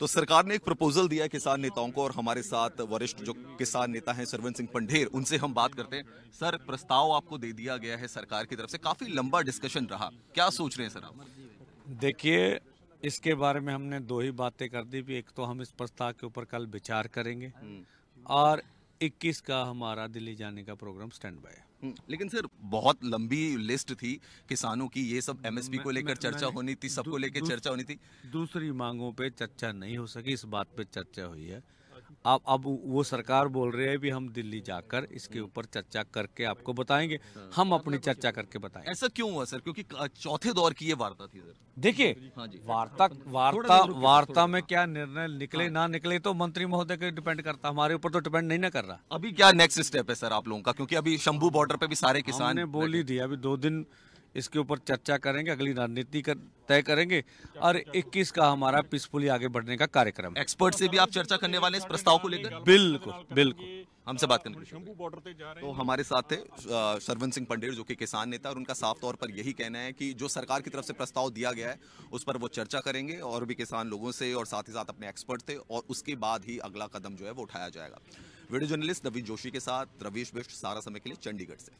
तो सरकार ने एक प्रपोजल दिया किसान नेताओं को और हमारे साथ वरिष्ठ जो किसान नेता हैं सरवन सिंह पंडेर उनसे हम बात करते हैं सर प्रस्ताव आपको दे दिया गया है सरकार की तरफ से काफी लंबा डिस्कशन रहा क्या सोच रहे हैं सर आप देखिए इसके बारे में हमने दो ही बातें कर दी भी एक तो हम इस प्रस्ताव के ऊपर कल विचार करेंगे हम्म। और 21 का हमारा दिल्ली जाने का प्रोग्राम स्टैंड हम्म, बाय लेकिन सर बहुत लंबी लिस्ट थी किसानों की ये सब एमएसपी को लेकर चर्चा होनी थी सबको लेकर चर्चा होनी थी दूसरी मांगों पे चर्चा नहीं हो सकी इस बात पे चर्चा हुई है आप अब वो सरकार बोल रहे हैं भी हम दिल्ली जाकर इसके हम्म। ऊपर चर्चा करके आपको बताएंगे हाँ, हम हाँ, अपनी हाँ, चर्चा करके बताएंगे ऐसा क्यों हुआ सर क्योंकि चौथे दौर की ये वार्ता थी सर देखिए वार्ता वार्ता वार्ता में क्या निर्णय निकले ना निकले तो मंत्री महोदय के डिपेंड करता हमारे ऊपर तो डिपेंड नहीं ना कर रहा अभी क्या नेक्स्ट स्टेप है सर आप लोगों का क्योंकि अभी शंभू बॉर्डर पे भी सारे किसान ने बोली दी अभी दो दिन इसके ऊपर चर्चा करेंगे अगली रणनीति कर, तय करेंगे और 21 का हमारा पीसफुली आगे बढ़ने का कार्यक्रम एक्सपर्ट से भी आप चर्चा करने वाले इस प्रस्ताव को लेकर बिल्कुल बिल्कुल हमसे बात करने बॉर्डर तो हमारे साथ थे सरवन सिंह पंडेर जो कि किसान नेता और उनका साफ तौर पर यही कहना है कि जो सरकार की तरफ से प्रस्ताव दिया गया है उस पर वो चर्चा करेंगे और भी किसान लोगों से और साथ ही साथ अपने एक्सपर्ट थे और उसके बाद ही अगला कदम जो है वो उठाया जाएगा वीडियो जर्नलिस्ट नवीन जोशी के साथ रवीश बिष्ट सारा समय के लिए चंडीगढ़ से